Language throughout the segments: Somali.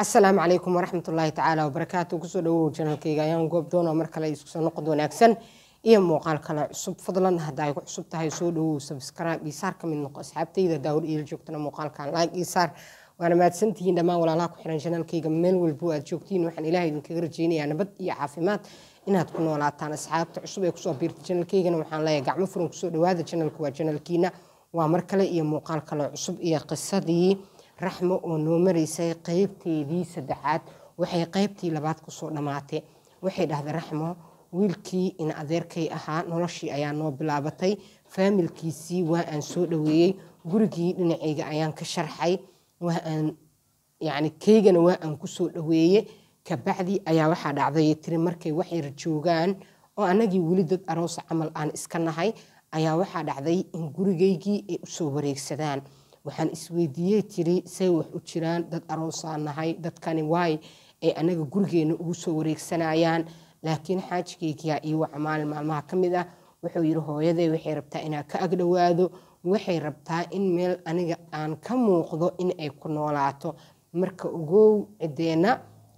asalaamu calaykum waraxmat ullaahi tacaala wabarakaatu kusoo dhawow janaalkayga ayaan goob doona mar kale isku soo noqod wanaagsan iyo muuqaal kale cusub fadlan haddaa ay ku cusub tahay soo dhawow subscribe iyo saar ka mid noqo asxaabtayda daawud iil joogtana muuqaalkan like iyo saar waana mahadsantihiin dhammaan walaalaha ku xiran janaalkayga meel walbo aad joogtiin waxaan ilaah idinkaga rajaynayaa nabad iyo caafimaad inaad ku noolaataan asxaabta cusub ee kusoo biirta janaalkaygana waxaan leeyahay gacmo furan kusoo dhawaada janaalku waa janaalkiina waa mar kale iyo muuqaal kale cusub iyo qisadii raxmo oo noo maraysay qaybteedii saddexaad waxay qaybtii labaad kusoo dhammaatay waxay dhahday raxmo wiilkii in adeerkay ahaa noloshii ayaa noo bilaabatay faamilkiisii waa aan soo dhoweeyey gurigii dhinacayga ayaan ka sharxay waa aan yacni kaygana waa aan kusoo dhoweeye kabacdi ayaa waxaa dhacday tiri markay wax yar joogaan oo anagii weli dad aroosa camal aan iska nahay ayaa waxaa dhacday in gurigaygii ay usoo wareegsadaan waxaan isweydiiyey tiri say wax u jiraan dad aroosaanahay dadkani waay ay anaga gurigeena ugu soo wareegsanayaan laakiin xaajkeygiyaa ii waca maalmaha ka mid ah wuxuu yidhi hooyaday waxay rabtaa inaa ka agdhawaado waxay rabtaa in meel aniga aan ka muuqdo in ay ku noolaato marka ogow ciddeenna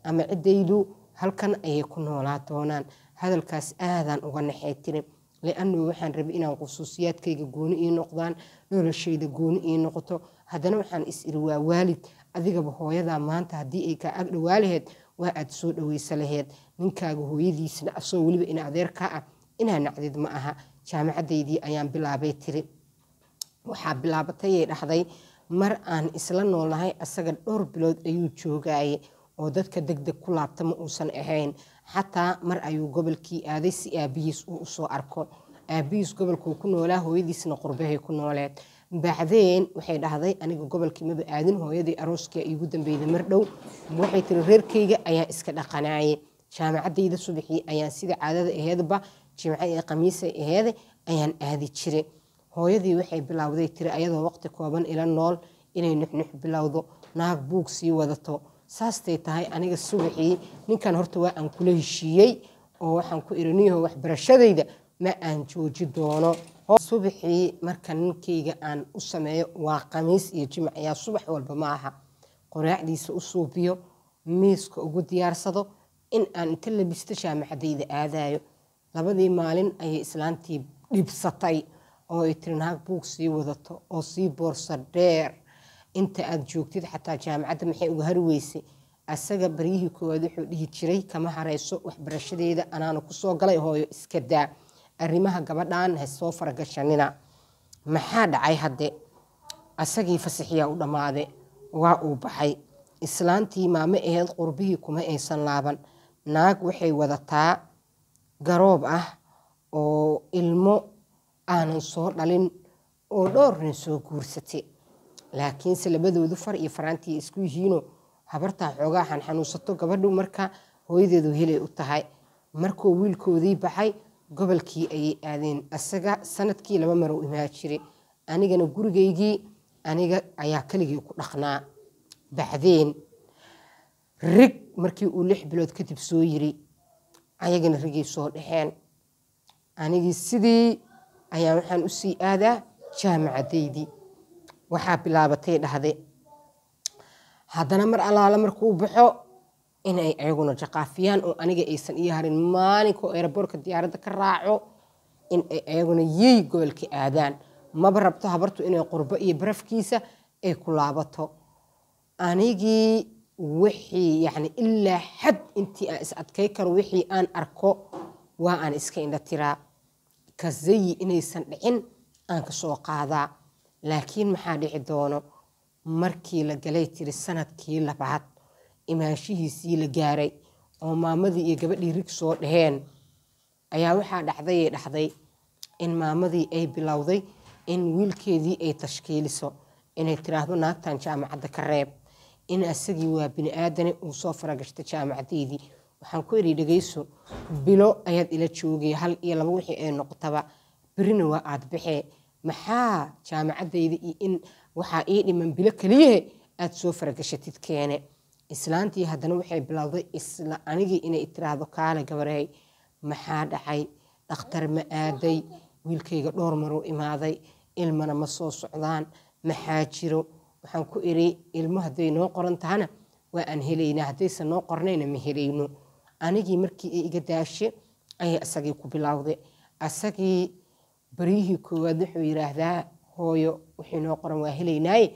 ama ciddaydu halkan ayay ku noolaa doonaan hadalkaas aadaan uga naxay tiri lianuu waxaan rabay inaan khusuusiyaadkayga gooni ii noqdaan noloshayda gooni ii noqoto haddana waxaan is iri waa waalid adigaba hooyadaa maanta haddii ay kaa agdhawaa laheyd waa aad soo dhaweysa laheed ninkaaga hooyadiisna asoo weliba in adeer kaa ah inaa nacdid ma aha jaamacadaydii ayaan bilaabay tiri waxaa bilaabatayay dhahday mar aan isla noolnahay asaga dhowr bilood ayuu joogaye oo dadka deg deg ku laabta ma uusan ahayn xataa mar ayuu gobolkii aaday si aabihiis uu usoo arko aabihiis gobolkuu ku noolaa hooyadiisna qurbahay ku nooleed bacdeen waxay dhahday aniga gobolkii maba aadin hooyadii arooskii iigu dambeyda mar dhow waxay tiri reerkayga ayaan iska dhaqanaaye jaamacadayda subaxii ayaan sida caadada aheedba jimca ee qamiisay aheed ayaan aadi jire hooyadii waxay bilowday tiri ayadoo waqti kooban ila nool inay nuxnux bilowdo naag buug sii wadato saastay tahay aniga sugacii ninkan horta waa aan kula heshiiyey oo waxaan ku iri waxbarashadayda ma aan jooji doono subaxii marka ninkayga aan u sameeyo waa khamiis iyo jimac yaa subax walba ma aha qoraacdiisa u suubiyo miiska ugu diyaarsado in aan inta labista jaamacadayda aadaayo labadii maalin ayay islaantii dhibsatay oo ay tirinaag buug sii wadato oo sii boorsa dheer inta aad joogtid xataa jaamacadda maxay uga hari weysay asaga baryihii koowaad wuxuu dhihi jiray kama harayso waxbarashadeeda anaana kusoo galay hooyo iskadaa arimaha arrimaha gabadhan ha faragashanina maxaa dhacay hadde asagii fasixiyaa u dhammaade waa uu baxay islaantii maamo aheyd qurbihii kuma aysan laaban naag waxay wadataa garoob ah oo ilmo aanan soo dhalin oo dhowrnin soo guursatay laakiinse labadoodu far iyo faraantii isku yihiino habartaa xoogaa xan gabadhu marka hooyadeedu helay u tahay markuu wiilkoodii baxay gobolkii ayay aadeen isaga sanadkii laba mar u imaa jiray anigana gurigaygii aniga ayaa keligii ku dhaqnaa baxdeen rig markii uu lix bilood kadib soo yiri ayagana rigay soo dhaxeen anigii sidii ayaa waxaan usii aadaa jaamacadaydii waxaa bilaabatay dhahde haddana mar allaala markuu baxo inay iyaguna jaqaafiyaan oo aniga aysan ii harin maalinkoo eeraboorka diyaaradda ka raaco inay iyaguna yey gobolka aadaan maba rabto habartu inay qurbo iyo barafkiisa ay ku laabato anigii wixii yani ilaa xad intii aan is adkay karo wixii aan arko waa aan iska indha tiraa ka inaysan dhicin aan ka qaadaa laakiin maxaa dhici doono markii la galay tiri sanadkii labaad imaashihiisii la gaaray oo maamadii iyo gabadhii rig soo dhaheen ayaa waxaa dhacday ee dhacday in maamadii ay bilowday in wiilkeedii ay tashkiiliso inay tiraahdo naagtan jaamacadda ka reeb in asagii waa bini aadane uu soo faragashta jaamacadeedii waxaan ku idhi dhegayso bilo ayaad ila joogay hal iyo laba wixii ay noqotaba birina waa aad baxee maxaa jaamacadayda iyo in waxaa ii dhiman bilo keliyahe aada soo faragashatid keene islaantii haddana waxay bilowday isla anigii inay tiraahdo kaale gabareey maxaa dhacay dhakhtar ma aaday wiilkayga dhowr maruu imaaday ilmana ma soo socdaan maxaa jiro waxaan ku iri ilmo hadday noo qoran tahana waa aan helaynaa haddaysan noo qornayna ma helayno anigii markii ay iga daashe ayay asagii ku bilowday asagii baryihii koowaad wuxuu yiraahdaa hooyo wixii noo qoran waa helaynaaye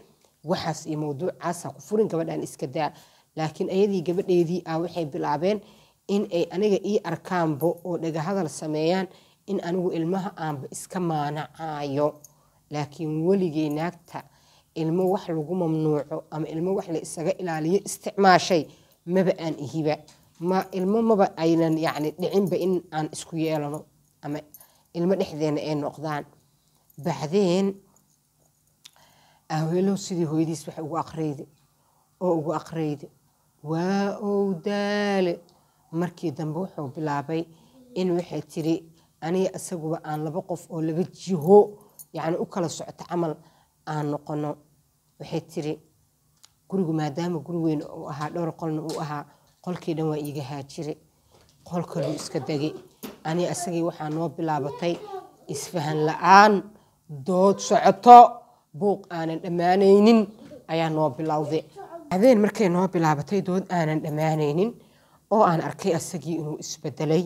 waxaas iyo mawduucaasa ku furin gabadhan iska daa laakiin ayadii gabadheedii ah waxay bilaabeen in ay aniga ii arkaanbo oo dhagahadal sameeyaan in anigu ilmaha aanba iska maanacaayo laakiin weligay naagta ilmo wax lagu mamnuuco ama ilmo wax la isaga ilaaliyo isticmaashay maba aan ihiba ma ilmo maba aynan yacni dhicinba in aan isku yeelano ama ilmo dhexdeena ay noqdaan bacdeen aweelow sidii hooyadiis wax ugu aqrayda oo ugu aqrayda waa ow daale markii dambe wuxuu bilaabay in waxay tiri aniga isaguba aan laba qof oo laba jiho yacni u kala socto camal aan noqono waxay tiri gurigu maadaama guri weyn uu ahaa dhowr qolna uu ahaa qolkii dhan waa iiga haajire qolkaluu iska dagay ani asagii waxaa noo bilaabatay isfahan la-aan dood socoto buuq aanan dhammaanaynin ayaa noo bilowday habeen markay noo bilaabatay dood aanan dhammaanaynin oo aan arkay asagii inuu isbedelay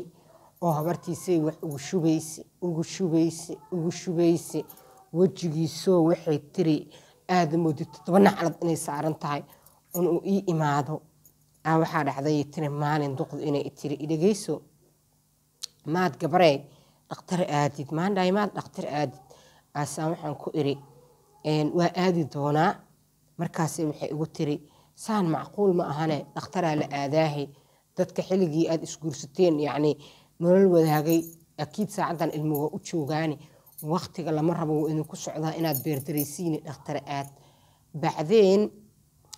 oo habartiisay wax ugu shubayse ugu shubayse ugu shubayse wejigiisoo waxay tiri aada moodi toddoba naclad inay saaran tahay inuu ii imaado waxaa dhacday tiri maalin duqdu inay tiri idhegeyso maad gabarey dhaktar aadid maandhahay maad dhaktar aadid aasaan waxaan ku iri waa aadi doonaa markaase waxay igu tiri saan macquul ma ahane dhakhtaraa la aadaahay dadka xilligii aad isguursateen yacni nolol wadaagay akiid saacaddan ilmiga u joogaani waktiga lama rabo waa idinku socdaa inaad beerdaraysiini dhakhtar aad bacdeen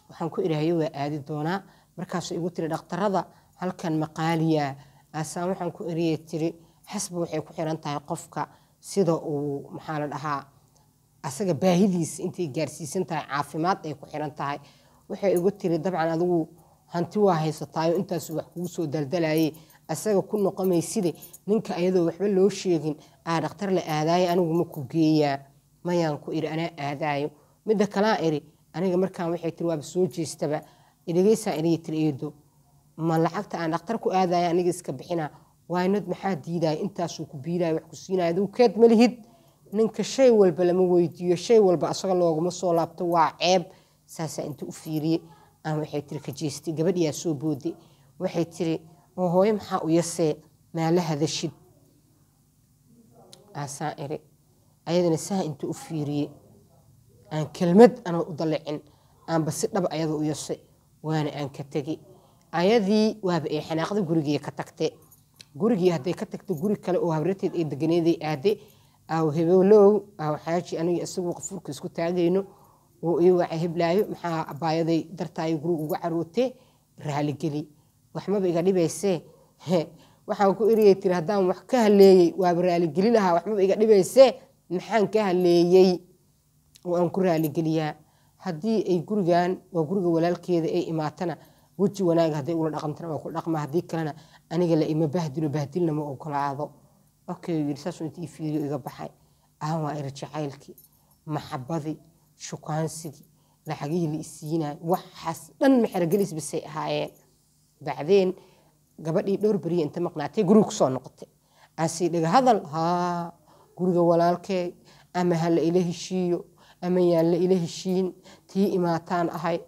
waxaan ku irahayo waa aadi doonaa markaasuu igu tiri dhakhtarada halkan maqaaliyaa aasaan waxaan ku eriyey tiri xasba waxay ku xiran tahay qofka sida uu maxaa la dhahaa asaga baahidiisa intay gaarsiisan tahay caafimaad ay ku xiran tahay waxay igu tiri dabcan adigu hanti waa haysataayo intaas wax kugu soo daldalayay asaga ku noqomayside ninka ayadoo waxba loo sheegin aa dhakhtar la aadaayo anigu ma ku geeyaa mayaan ku iri anaa aadaayo midda kalaa iri aniga markaan waxay tiri waaba soo jeestaba idhageysaa iriyo tiri eedo ma lacagta aan dhaktar ku aadaya aniga iska bixina waaynad maxaa diidaya intaasuu ku biilaya wax ku siinaya aduu keed malihid ninka shay walba lama weydiiyo shay walba asaga looguma soo laabto waa ceeb saasaa inta u fiiriye aan waxay tiri kajeestay gabadhiyaa soo boode waxay tiri oo hooyo maxaa u yasee maala hadashid aasaa iri ayadana saha inta u fiiriye aan kelmad anoo u dalicin aanba si dhab ah ayada u yase waana aan ka tegi ayadii waaba ay xanaaqda gurigii ka tagte gurigii hadday ka tagto guri kale oo habreteed ay deganeeday aade aaw hebowlow aaw xaaji aniga isaguu qafuurka isku taagayno oo iyaga heblaayo maxaa abaayaday dartaayo guriga uga caroote raaligeli waxmaba iga dhibaysee waxaan ku eriyey tiri haddaan wax ka haleeyey waaba raaligeli lahaa waxmaba iga dhibaysee maxaan ka haleeyey oo aan ku raaligeliyaa haddii ay gurigan waa guriga walaalkeeda ay imaatana weji wanaag haday ula dhaqantana waa kula dhaqma haddii kalena aniga la ima bahdilo bahdilna ma ogolaado okay saasuu intii fiiriyo iga baxay ahan waa er maxabadii shukaansigii lacagihii la isiinayay waxaas dhan mexerogelis bisay ahaayeen bacdeen gabadhii dhowr beriya inta maqnaatay guriga kusoo noqotay asii dhiga hadal haa guriga walaalkee ama ha la ila heshiiyo ama yaan la ila heshiin tii imaataan ahay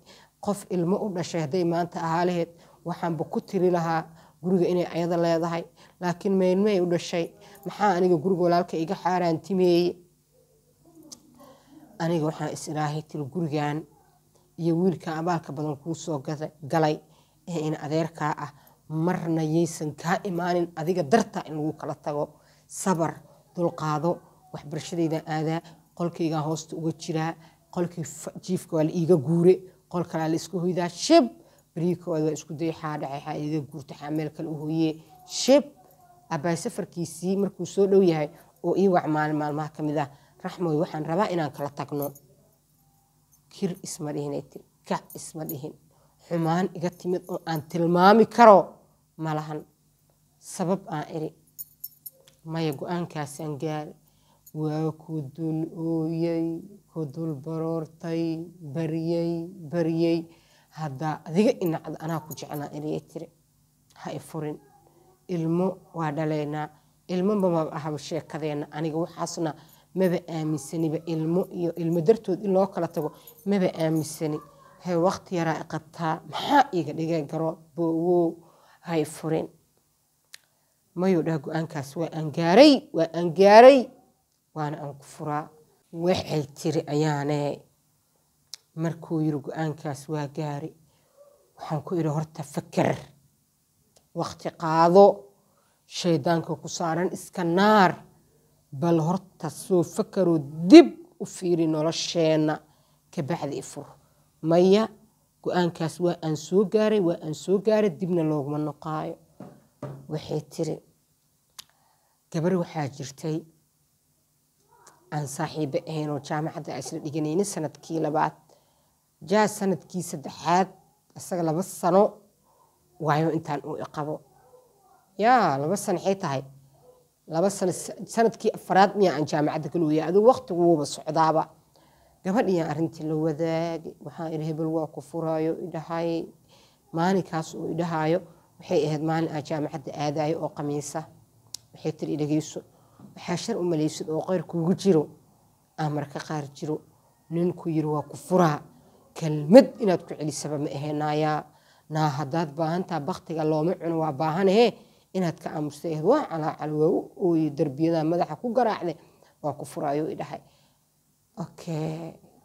qof ilmo u dhashay hadday maanta ahaalaheed waxaanba ku tiri lahaa guriga inay ayada leedahay laakiin meelmey u dhashay maxaa aniga guriga walaalka iga xaaraantimeeye aniga waxaan is tiri gurigan iyo wiilka abaalka badan kuusoo galay ee in adeerkaa ah marna yaysan kaa imaanin adiga darta in lagu kala tago sabar dulqaado waxbarashadaydan aadaa qolkaygaa hoosta uga jiraa qolkii jiifka waa la iiga guure qol kalaa la hoydaa shib baryi koowaad waa isku day xaadhace xaaida guurta xameel kale u hooye shib abaay safarkiisii markuu soo dhow yahay oo ii wac maalin maalmaha ka mid ah raxmoy waxaan rabaa inaan kala tagno kir isma dhihin tiri isma dhihin xumaan iga timid oo aan tilmaami karo malahan sabab aan iri maya go-aankaasaan gaari waa ku dun-ooyey ku dul baroortay baryey baryey haddaa adiga inacad anaa ku jeclaa inay tiri ha i furin ilmo waa dhalaynaa ilmoba ahaba sheekadeenna aniga waxaasna maba aaminsaniba ilmo iyo ilmo dartood in loo kala tago maba aaminsani waxay waqti yaraa i maxaa iiga dhigay garoon boowow ha i furin mayuu dhaha go-aankaas waa aan gaaray waa aan gaaray waana aan ku furaa waxay tiri ayaane markuu yiri go-aankaas waa gaari waxaan ku idhi horta faker waqti qaado shaydaanka ku saaran iska naar bal horta soo fakaroo dib u fiiri nolosheenna kabacdi ifur maya go-aankaas waa aan soo gaaray waa aan soo gaaray dibna looguma noqaayo waxay tiri gabar waxaa jirtay aan saaxiibo ahayn oo jaamacadda aisla dhiganaynin sanadkii labaad jaas sanadkii saddexaad isaga laba sano waayo intaan uu iqabo yaa laba sano maxay tahay laba sano sanadkii afaraad miya aan jaamacadda ka luuya waqtigu wuuba socdaaba gabadhiyaa arrintii la wadaagay waxaa idhi hebel waa ku furaayo idhahay maalinkaas uu idhahaayo waxay ahayd maalin aan jaamacadda aadayo oo qamiisa waxay tiri dhegeyso waxaa shar u oo qeyr kugu jiro aa ah marka qaar jiro ninku yiri waa ku furaa kelmad inaad ku celisaba ma ahenaayaa naa haddaad baahantaa baktiga looma cuno waa baahanahe inaad ka aamusta ahd waa calaacal waa u ooye derbiyada madaxa ku garaacde waa ku furaayo idhahay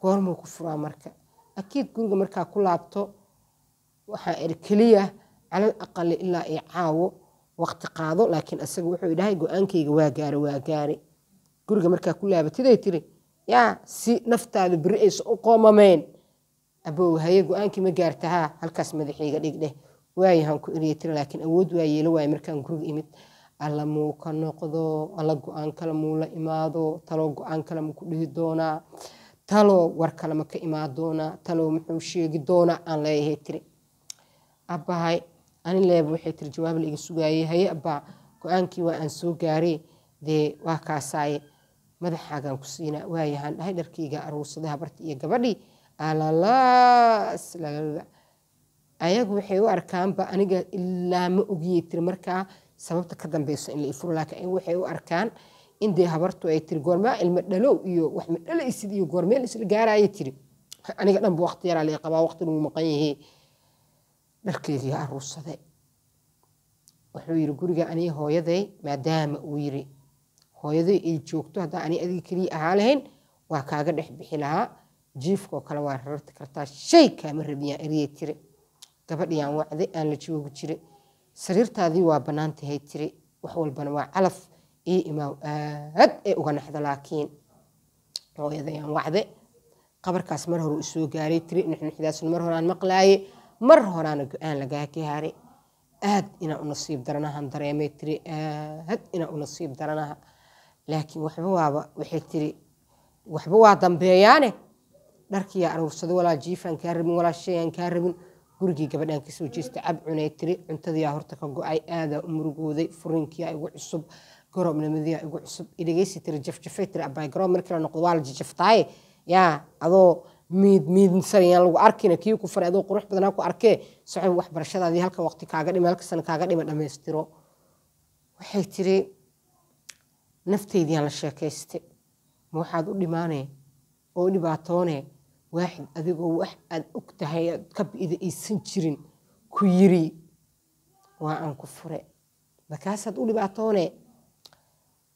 goormuu ku furaa marka akiid guriga markaa ku laabto waxaa er keliya calal aqali ilaa ay caawo waqti qaado laakiin asaga wuxuu idhahay go-aankayga waa gaare waa gaare guriga markaa ku laabatiday tiri yaa si naftaada beri aysa u qoomameen abow haye go-aankii ma gaarta haa halkaas madaxiiga dhigdheh waaye haan ku tiri laakiin awood waa yeelo waaye markaan guriga imid alla muu ka noqdo alla go-aan kale muu la imaado taloo go-aan kale muu ku dhihi doonaa taloo war kale ma ka imaan doonaa taloo muxuu sheegi doonaa aan leeyahay tiri abbahay anin leeba waxay tiri jawaab la iga sugaayey haye abbaa go-aankii waa aan soo gaaree dee waa kaasaaye madaxaagaan ku siinaa waayahaan dhahay dharkayga aruursadaha barta iyo gabadhii alalaas ayagu waxay u arkaanba aniga ilaa ma ogiyey tiri markaa sababta ka dambeyso in la ifuro laakiin waxay u arkaan in dee habartu ay tiri goormaa ilma dhalow iyo wax ma dhalaysid iyo goormeel isla gaaraayo tiri aniga dhanba waqtiyaraa la qabaa waqti lagu maqan yahee dharkeedii ha aruursade wuxuu yidhi guriga anii hooyaday maadaama uu yidhi hooyaday ay joogto haddaa ani adigi keliya ahaa lahayn waa kaaga dhex bixi lahaa jiifkoo kale waa rararti kartaa shay kaama rabiyaan eriyey tiri gabadhiyaan wacday aan la joogi jire sariirtaadii waa bannaan tahay tiri wax walbana waa calaf iyo imaaw aad ee uga naxda laakiin hooyadayaan wacde qabarkaas mar hore u soo gaaray tiri nixnixdaasna mar horaan maqlaaye mar horaana go-aan lagaa haaray aad inaa unasiib daranahan dareemay tiri aad inaa unasiib daranaha laakiin waxba waaba waxay tiri waxba waa dambeeyaane dharkiyaa aruursaday walaa jiifaan kaa rabin walaa shayan kaa rabin gurigii gabadhaan kasoo jeesta cab tiri cuntadiyaa horta ka go-ay aadaa u murugooday furinkiyaa igu cusub garoobnimadiyaa igu cusub idhageysi tiri jafjafay tiri abaay garoob markii la noqdo waa la jajaftaay yaa adoo miid miidsanayaan lagu arkina kii ku faray adoo qurux badanaa ku arkee socoy waxbarashadaadii halkan waqti kaaga dhima halka sana kaaga dhima dhammaystiro waxay tiri naftaydiyaan la sheekayste ma waxaad u dhimaanee oo u waaxid adigoo wax aad og tahay aad ka bi'ida aysan jirin ku yiri waa aan ku fure markaasaad u dhibaatoonee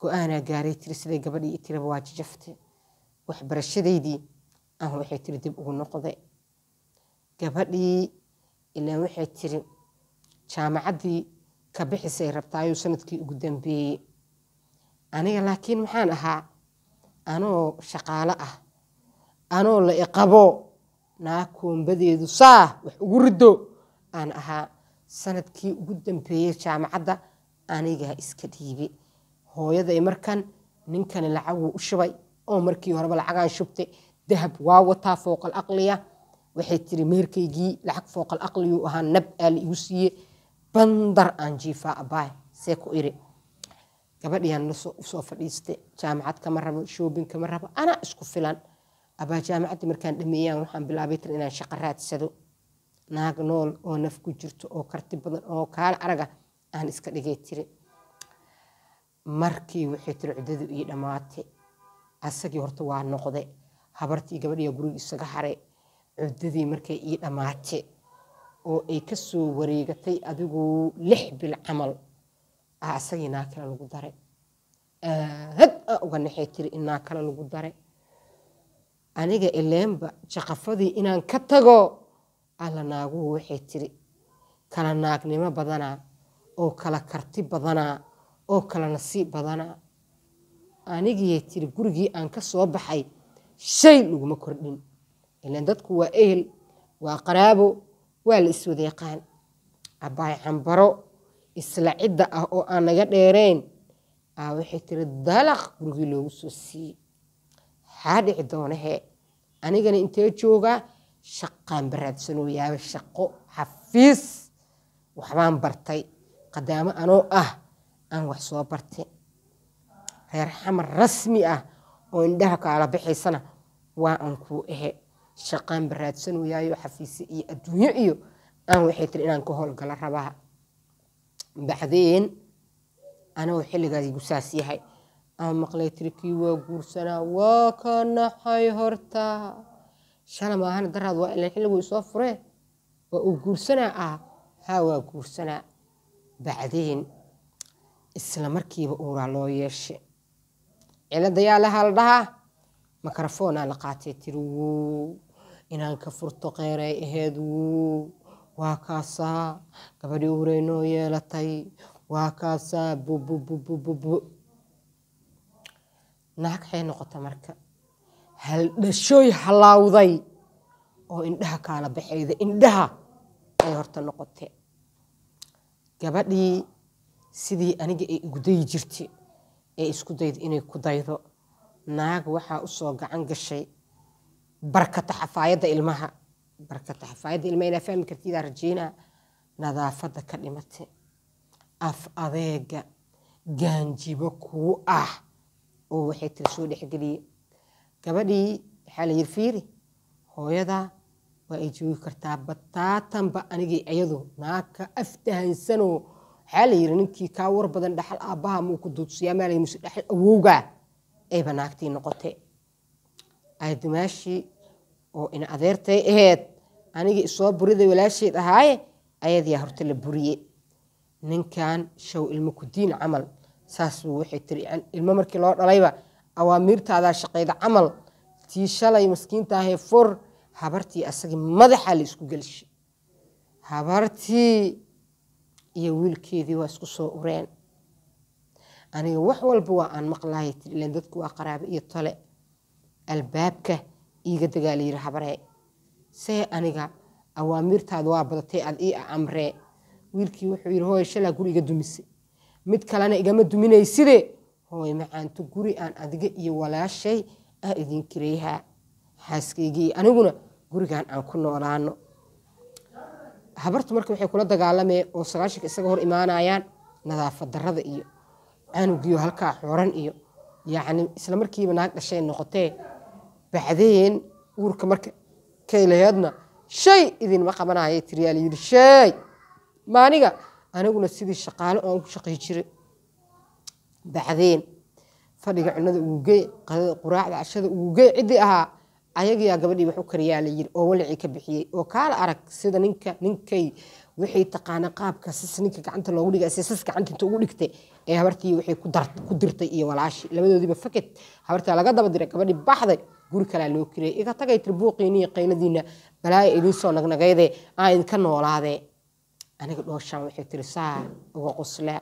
go-aanaa gaaray tiri siday gabadhii tiraba waa jajaftay waxbarashadaydii ah waxay tiri dib ugu noqday gabadhii ilaa waxay tiri jaamacaddii ka bixisay rabtaayuu sanadkii ugu dambeeyey aniga laakiin maxaan ahaa anoo shaqaalo ah anoo la iqabo naa koombadeedu saa wax ugu riddo aan ahaa sanadkii ugu dambeeyey jaamacadda anigaa iska dhiibi hooyaday markan ninkani lacaguu u shubay oo markii horeba lacagaan shubtay dahab waa wataa fooqal aqliya waxay tiri meherkaygii lacag fooqal aqliyu ahaa nab aa igu siiye bandar aan jiifaa abaay see ku iri gabadhiaan usoo fadhiiste jaamacad kama rabo shoobin kama rabo anaa isku filan abaa jaamacadda markaan dhameeyaan waxaan bilaabay tan inaan shaqo raadsado naag nool oo naf ku jirto oo karti badan oo kaala araga aan iska dhigay tiri markii waxay tiri cuddadu ii dhammaatay asagii horta waa noqde habartii gabadhiya guriga isaga haray cuddadii markay ii dhammaate oo ay ka soo wareegatay adigu lix bil camal ah isagii naa kale lagu daray aad ah, aa ah, uga naxay tiri in naa kale lagu daray aniga ileenba jaqafadii inaan ka tago alla naaguhu waxay tiri kala naagnimo badanaa oo kala karti badanaa oo kala nasiib badanaa anigiyay tiri gurigii aan ka soo baxay shay laguma kordhin ilan dadku waa ehel waa qaraabo waa la iswada yaqaan abbaay cambaro isla cidda ah oo aan naga dheerayn aa waxay tiri dalaq gurigii loogu soo siiyey maxaa dhici doonahe anigana intee joogaa shaqaan baraadsanoyaaba shaqo xafiis waxbaan bartay qadaamo anoo ah aan wax soo bartin reer xamar rasmi ah oo indhaha kaala bixaysana waa aan kuu ahe shaqaan baraadsan baraadsanayaayo xafiise iyo adduunyo iyo aan waxay tiri inaan ka howlgalo rabaa bacdeen anagoo xilligaas gusaas yahay aan maqlay kii waa guursanaa waa ka naxay horta shala maahana daraad waa ilan xilligu isoo furee waa uu guursanaa ah haa waa guursanaa bacdeen isla markiiba uuraa loo yeeshe ciladayaalahaa la dhahaa makarafoonaa la qaatay tiri wuu inaan ka furto qeeray aheed wuu waa kaasaa gabadhii noo yeelatay waa kaasaa bubububububu naag xay noqota marka haldhashooy halaawday oo indhaha kaala baxeyda indhaha ay horta noqotee gabadhii sidii aniga ay dayi jirtee ee isku daydo inay ku daydo naag waxaa usoo gacan gashay barkata xafaayadda ilmaha barkata xafaayadda ilmaha inaa fahmi kartidaa rajeynaa nadaafadda ka dhimate af adeega gaanjibo kuu ah oo waxay tiri soo dhexgeliye gabadhii waxaa layidhi fiiri hooyadaa waa ay joogi kartaa bataatanba anigii iyadu naagka aftahansanoo waxaa la yiri ninkii kaa war badan dhaxal aabaha muu ku duudsiyaa maalay muse dhaxal awowgaa ayba naagtii noqotay aadamaashii oo in adeertay aheyd anigii isoo burida walaasheed ahaaye ayadiyaa horta la buriye ninkan show ilmo kudiin camal saasuu waxay tiri ilmo markii loo dhalayba awaamiirtaadaa shaqayda camal tii shalay maskiintaahee for habartii asagii madaxaa la isku gelshay habartii iyo wiilkeedii waa isku soo ureen aniga wax walba waa aan maqlahay ilan dadku waa qaraabo iyo tale albaabka iiga dagaala yiri habaree see aniga awaamirtaada waa badatay aad ii amree wiilkii wuxuu yidhi hooy shalaa guri iga dumisay mid kalena igama duminayside hooy macaanto guri aan adiga iyo walaashay aa idin xaaskeygii aniguna gurigan aan ku noolaano habartu marka waxay kula dagaalamayeen oo sagaashanka isaga hor imaanayaan nadaafad darada iyo canugiyo halkaa xoran iyo yacni isla markiiba naag dhashay noqotee bacdeen uurka marka kaylaheedna shay idinma qabanaya tiriyaa layidhi shay maaniga aniguna sidii shaqaale oo aan ku shaqay jiray bacdeen fadhiga cunada ugu gey qadada quraacda cashada ugu ciddii ahaa ayagiyaa gabadhii wax u kariyaa la yiri oo walacii ka bixiyey oo kaala arag sida ninka ninkay wixii taqaana qaabka sis ninka gacanta loogu dhiga ise sis gacanta inta ugu dhigtay ee habartii wixii ku dirtay iyo walaashii labadoodiiba faked habartaa laga daba diray gabadhii baxday guri kalaa loo kiriyay iga tagay tirbuuqiini iyo qaynadiina balaaya idin soo nagnagaydee idinka noolaadee aniga dhooshaan waxay tiri saa uga qusle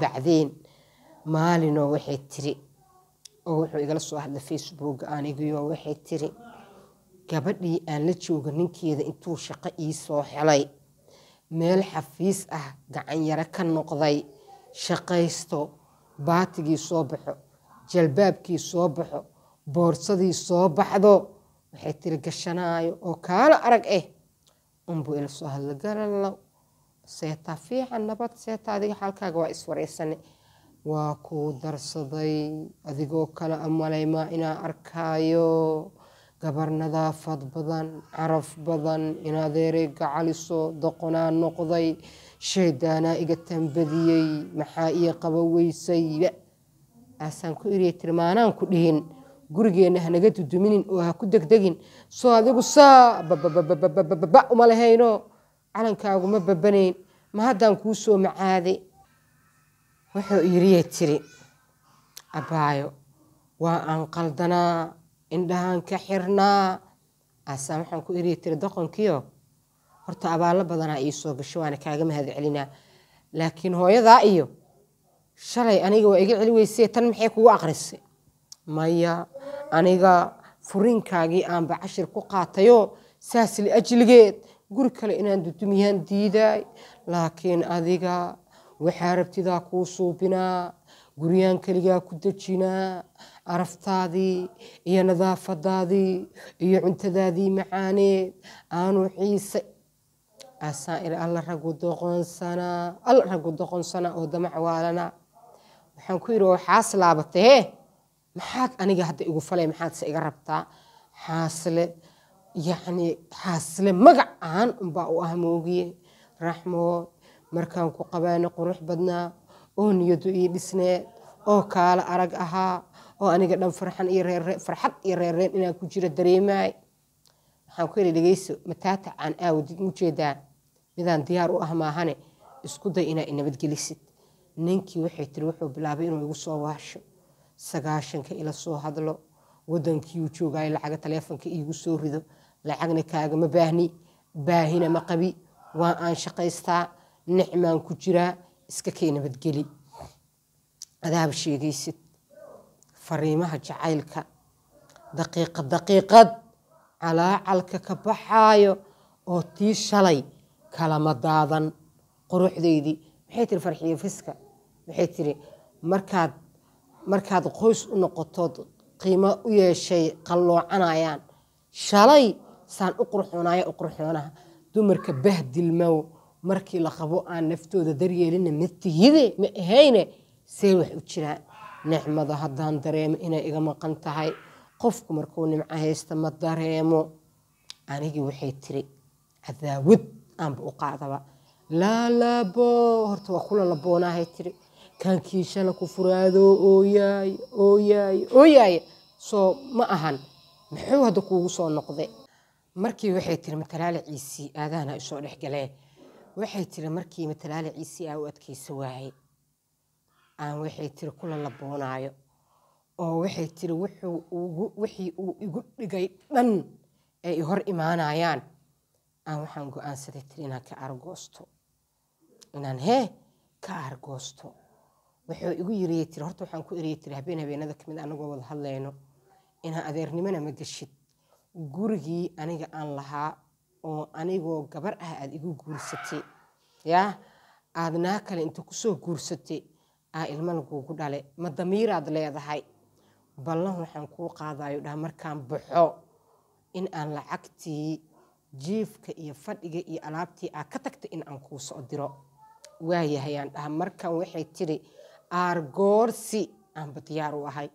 bacdiin maalinoo waxay tiri oo wuxuu igala soo hadlay facebook anigiyo waxay tiri gabadhii aan la jooga ninkeeda intuu shaqo ii soo helay meel xafiis ah gacan yaro ka noqday shaqaysto baatigii soo baxo jalbaabkii soo baxo boorsadii soo baxdo waxay tiri gashanaayo oo kaalo arag ah unbuu ila soo hadla galalow seetaa fiican nabad seeta adiga xalkaaga waa iswareysanay waa kuu darsaday adigoo kale amaleymaa inaa arkaayo gabar nadaafad badan caraf badan inaadeerey gacaliso doqonaa noqday sheedaanaa iga tambadiyey maxaa iyo qaba weysay aasaan ku iriya tilmaanaan ku dhihin gurigeenna hanaga duduminin oo ha ku degdegin soo adigu saa babababababa uma lahayno calankaaguma babanayn ma haddaan kuu soo macaaday wuxuu iriye tiri abaayo waa aan qaldanaa indhahaan ka xirnaa aasaa waxaan ku iriyey tiri doqonkiyo horta abaalo badanaa iisoo gasho waana kaaga mahad celinaa laakiin hooyadaa iyo shalay aniga waa iga celi weysee tan maxay kugu aqrisay maya aniga furinkaagii aanba cashir ku qaatayo saas li ajligeed guri kale inaan dudumiyaan diidaay laakiin adiga waxaa rabtidaa kuu suubinaa guryaan keligaa ku dejinaa araftaadii iyo nadaafadaadii iyo cuntadaadii macaaneed aanu ciise asaail alla ragu doqonsanaa alla ragu doqonsanaa oo damac waalanaa waxaan ku yidhi waxaas laabatay hee maxaad aniga hadda igu falay maxaadse iga rabtaa xaasle yacni xaasle magac ahaan unbaa u ah moogiye raxmood markaan ku qabaano qurux badnaa oo niyadu ii dhisneed oo kaala arag ahaa oo aniga dhan farxan iyo reereen farxad iyo reereen inaan ku jiro dareemaay waxaan ku yidhi dhegeyso mataata aan aawadid mu midaan diyaar u ah maahane isku day inaa inabadgelisid ninkii waxay tiri wuxuu bilaabay inuu igu soo waasho sagaashanka ila soo hadlo waddankiiuu joogaayo lacaga taleefonka iigu soo rido lacagna kaagama baahni baahina ma qabi waa aan shaqaystaa nicmaan ku jiraa iska kay nabadgeli adaab sheegaysid fariimaha jacaylka daqiiqad daqiiqad calaacalka ka baxaayo oo tii shalay kalama daadan quruxdeydii maxay tiri farxiyo fiska maxay tiri markaad markaad qoys u noqotood qiimo u yeeshay qalloocanayaan shalay saan u qurxoonaya u qurxoonaha dumarka bahdilmaw markii la qabo aan naftooda daryeelina matihide ma ahayne see wax u jiraa nicmada haddaan dareemo inay iga maqan tahay qofku markuu nimco haysta ma dareemo anigii waxay tiri cadaawad aanba u qaadaba laalaabo horta waa kula laboonahay tiri kaankii ku furaado ooyaay ooyaay ooyaaya soo ma ahan muxuu hadda kuugu soo noqday markii waxay tiri matalaala ciisii aadahanay soo dhex waxay tiri markii matalaale ciise aa ah u adkayso waaye aan waxay tiri kula laboonaayo oo waxay tiri wixii uu igu dhigay dhan ay hor imaanayaan aan waxaan go-aansaday tiri inaan ka argoosto inaan hee ka argoosto wuxuu igu yiriye tiri horta waxaan ku eriyey tiri habeen habeenada kamid ah anagoo wada hadlayno inaan adeernimona ma geshid gurigii aniga aan lahaa oo anigoo gabar ah aada igu guursatay yaa naa kale inta kusoo guursatay aa ilmo laguugu dhale ma damiiraad leedahay ballan waxaan kuu qaadayo dhaha markaan baxo in aan lacagtii jiifka iyo fadhiga iyo alaabtii aa ka tagta in aan kuu soo diro waayahayaan dhaha markan waxay tidhi aargoorsi aanba diyaar u ahay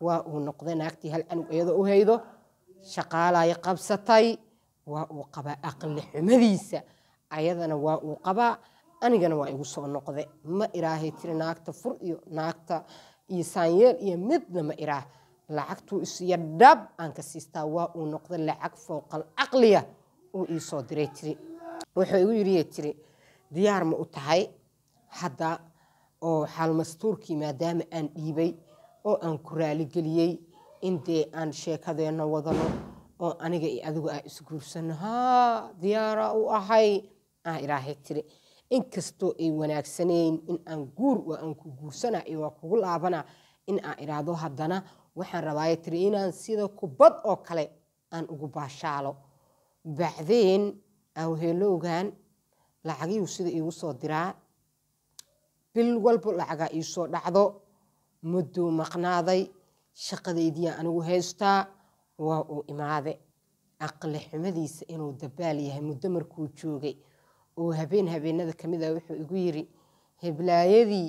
waa uu noqday naagtii hal canug iyadoo u haydo shaqaalaya qabsatay waa uu qabaa aqli xumadiisa ayadana waa uu qabaa anigana waa igu soo noqde ma iraahay tiri naagta fur iyo naagta iyo saanyeel iyo midna ma iraah lacagtuu isiyo dhab aan ka siistaa waa uu noqda lacag fowqal caqliya uu iisoo diray tiri wuxuu igu yidhiye tiri diyaar ma u tahay hadda oo xaalmastuurkii maadaama aan dhiibay oo aan ku raaligeliyey in dee aan sheekadeenna wadano oo aniga iyo adigu aa isguursanno haa diyaara u ahay aa ilaahay tiri inkastoo ay wanaagsanayn in aan guur waa aan ku guursanaa iyo waa kugu laabana in aan idhaahdo haddana waxaan rabaaya tiri inaan sida kubad oo kale aan ugu baashaalo bacdeen awheelowgan lacagiyuu sida igu soo diraa bil walba lacagaa iisoo dhacdo mudduu maqnaaday shaqadaydiyaa anigu haystaa waa uu imaade aqli xumadiisa inuu dabaal yahay muddo markuu joogay oo habeen habeenada kamida ah wuxuu igu yiri heblaayadii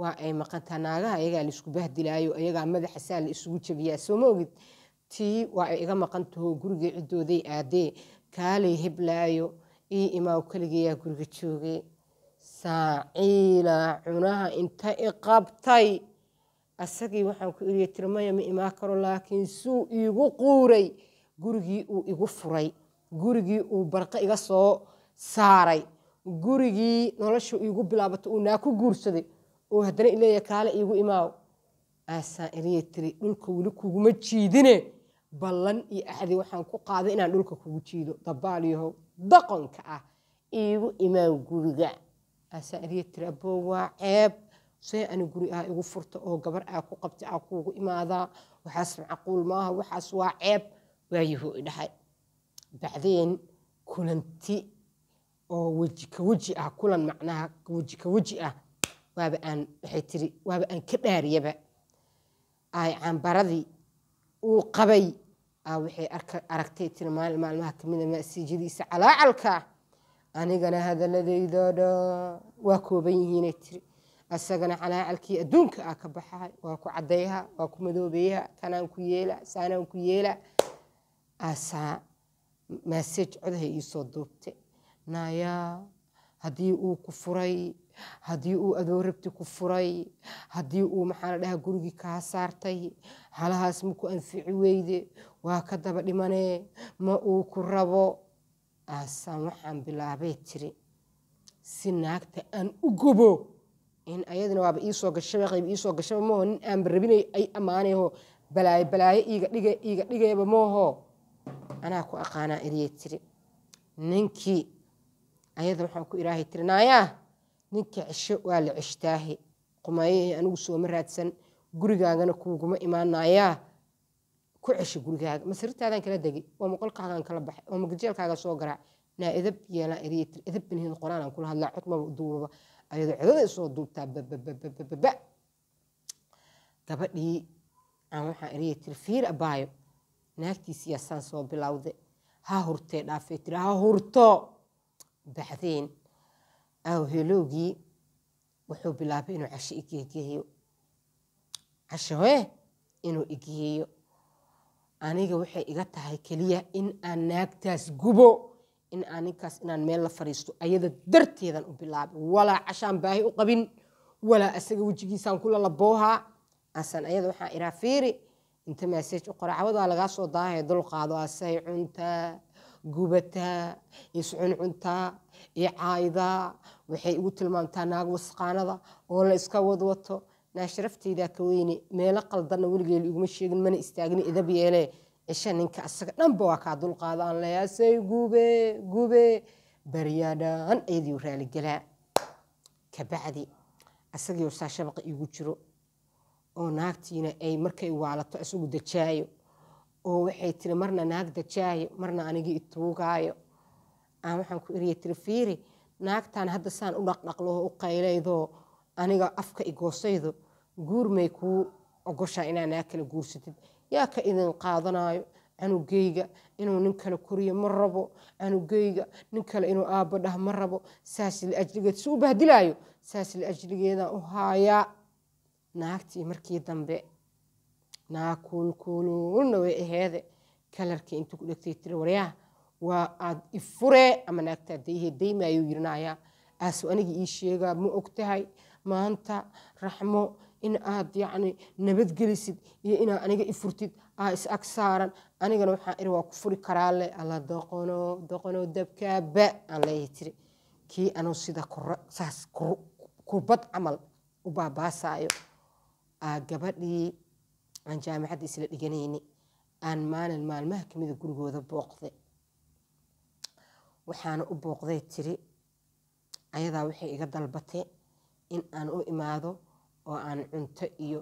waa ay maqantaa naagaha ayagaa laisku bahdilaayo ayagaa madaxa saa la isugu jabiyaa soo ma ogid tii waa ay iga maqan taho gurigay cidooday aadee kaalay heblaayo ii imaaw keligayaa guriga joogay saaciila cunaha inta iqabtay asagii waxaan ku iriye tirmaya ma imaa karo laakiin suu iigu quuray gurigii uu igu furay gurigii uu barqa iga soo saaray gurigii noloshu iigu bilaabato uu naa ku guursaday oo haddana ileeya kaale iigu imaaw aasaan iriye tiri dhulka weli kuguma jiidine ballan iyo axdi waxaan ku qaaday inaan dhulka kugu jiido dabaal yahow ah iigu imaaw guriga aasaan iriye tiri aboo waa ceeb see ani guri ah igu furta oo gabar aa ah ku qabta aa ah kuugu imaadaa waxaas macquul maaha waxaas waa ceeb waayihu idhahay bacdeen kulanti oo weji ka weji ah kulan macnaha weji ka weji ah waaba aan waxay tiri waaba aan ka dhaariyaba ay cambaradii uu qabay aa ah waxay aragtay tiri maalin maalmaha kamida maasiijadiisa calaacalka anigana hadaladayda waa kooban yihiinay tiri asagana canaacalkii adduunka ah ka baxahay waa ku cadayha waa ku madoobeeyaha tanaan ku yeela saanaan ku yeela aasaa maasej codahay iisoo duubte naayaa haddii uu ku furay haddii uu adoo rabti ku furay haddii uu maxaana dhaha gurigii kaa saartay halahaas maku anfici weyde waa ka daba dhimanee ma uu ku rabo aasaan waxaan bilaabay tiri si naagta aan u gobo ayadna waaba iisoo gashaba qayb iisoo gashaba mooho nin aanba rabinay ay ammaanayho balaayo balaayo iiga dhiga iiga dhigayaba mooho anaa ku aqaanaa eriyey tiri ninkii ayada waxaan ku iraahay tiri naayaa ninka cisho waa la cishtaahi qumaayahii anigu sooma raadsan gurigaagana kuuguma imaan naayaa ku cisho gurigaaga masirtaadaan kala degay oo moqolkaagaan kala baxay oo magajeelkaaga soo garaac naa edab yeelaan eriyey tiri edab banheed qoraan aan kula hadlaa cod duubaba ayaga cidaday soo duubtaa bababababa gabadhii aan waxaa iriya tiri fiir abaayo naagtiisiyaasaan soo bilowde ha hurtee dhaafee tiri ha hurto baxdeen aaw wuxuu bilaabay inuu casho igeegeeyo cashahoe inuu igeeyo aniga waxay iga tahay keliya in aan naagtaas gubo in ninkaas inaan meel la fadhiisto ayada darteedan u bilaabay walaa cashaan baahi u qabin walaa asaga wejigiisaan kula laboohaa asaan ayada waxaa iraa fiiri inta maseej u qora cawadaa lagaa soo daahayo dul asay cuntaa gubataa iscuncuntaa icaydaa waxay igu tilmaamtaa naag wasqaanada oo la iska wadwato naa sharafteydaa ka weyne meelo qaldanna weligeeli iguma sheegin mana istaagin idab yeelee cishe ninka asaga dhanba waa kaa dulqaada aan layaasay gube gube baryaadhaan ayadiiu raaligelaa kabacdi asagii saa shabaqa iigu jiro oo naagtiina ay markay waalato isagu dajaayo oo waxay tiri marna naag dajaayo marna anigii ituugaayo aan waxaan ku eriya tiri fiiri naagtaan hadda saan u dhaqdhaqloo u qaylaydoo aniga afka igoosaydo guur may kuu ogoshaa inaa naag kala guursatid yaa ka idin qaadanayo canugeyga inuu nin kale koriyo ma rabo canugeyga nin kale inuu aabbo dhah ma rabo saas liajligeed si u bahdilaayo saas liajligeedaan u haayaa naagtii markii dambe naag kuulkuulna way aheede kalarkii intuu ku dhegtay tiri waryaa waa aad ifuree ama naagtaa dayhe daymaayuu yirinayaa aasu anigi ii sheegaa ma ogtahay maanta raxmo in aad yacni nabadgelisid iyo inaad aniga i furtid aa is ag saaran anigana waxaan iri waa ku furi karaale le alla doqono doqono dabkaaba aan leeyahay tiri kii anuu sida saas kurbad camal u baabaasaayo aa gabadhii aan jaamacadda isla dhiganayni aan maalin maalmaha kamida gurigooda booqday waxaana u booqday tiri ayadaa waxay iga dalbatay in aan u imaado oo aan cunto iyo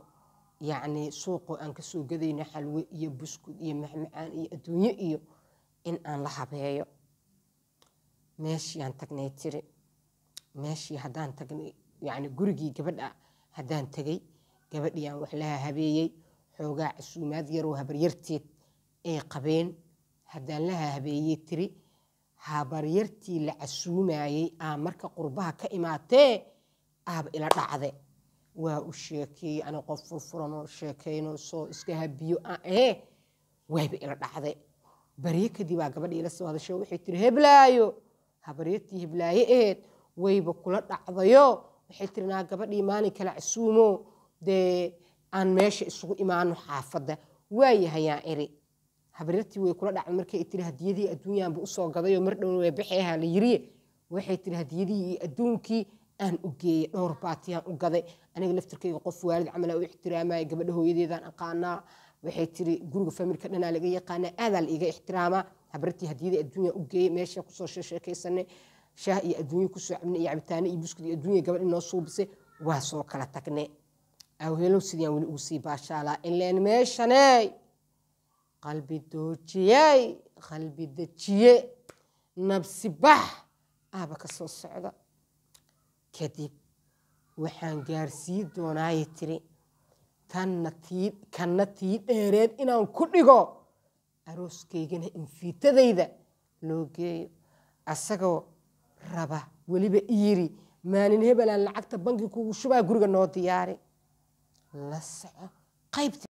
yacni suuqoo aan kasoo gadayno xalwe iyo buskud iyo maxmacaan iyo adduunyo iyo in aan la habeeyo meeshiaan tagnay tiri meeshii haddaan tagnay yacni gurigii gabadha haddaan tegey gabadhiiaan waxlaha habeeyey xoogaa casuumaad yaroo habaryarteed ay qabeen haddaan laha habeeyey tiri habaryartii la casuumaayey aa marka qurbaha ka imaatee aab ila dhacde waa u sheekeeyey ana qof furfuran oo soo iska habiyo ah, ee eh, waaba ila dhacde barye kadib aa gabadha soo hadasho waxay tiri heblaayo habaryatii heblaaye aheed wayba kula dhacdayo waxay tiri naa gabadhii maalin kala casuumo dee aan meesha isugu imaano xaafadda waayo hayaan habaryatii way kula dhacday markay tiri hadiyadii adduunyaanba usoo gadayoo mar waa bixi la yiriye waxay tiri hadiyadii adduunkii aan u geeyay dhowr baatiyaan u gaday aniga laftirkayga qof waalid camalaa u ixtiraamaya gabadha hooyadeedaan aqaanaa waxay tiri guriga familka dhanaa laga yaqaanaa aadaa la iiga ixtiraamaa habartii hadiyada adduunya u geeyay meesha kusoo sheekaysanay shaah iyo adduunyo kusoo cabnay iyo cabitaano iyo buskud iyo adduunya gabadh inoo suubisay waa soo kala tagnay awheelow sidiyaan weli ugu baashaalaa inleen meeshaney qalbi doojiyey qalbi dejiye nabsi bax aaba ka soo socda kadib waxaan gaarsii doonaaye tiri kanna tii dheereed inaan ku dhigo arooskaygana infiitadayda loo geeyo asagoo raba weliba iyiri maalin hebelaan lacagta banki kugu shubaa guriga noo diyaari la soco qaybta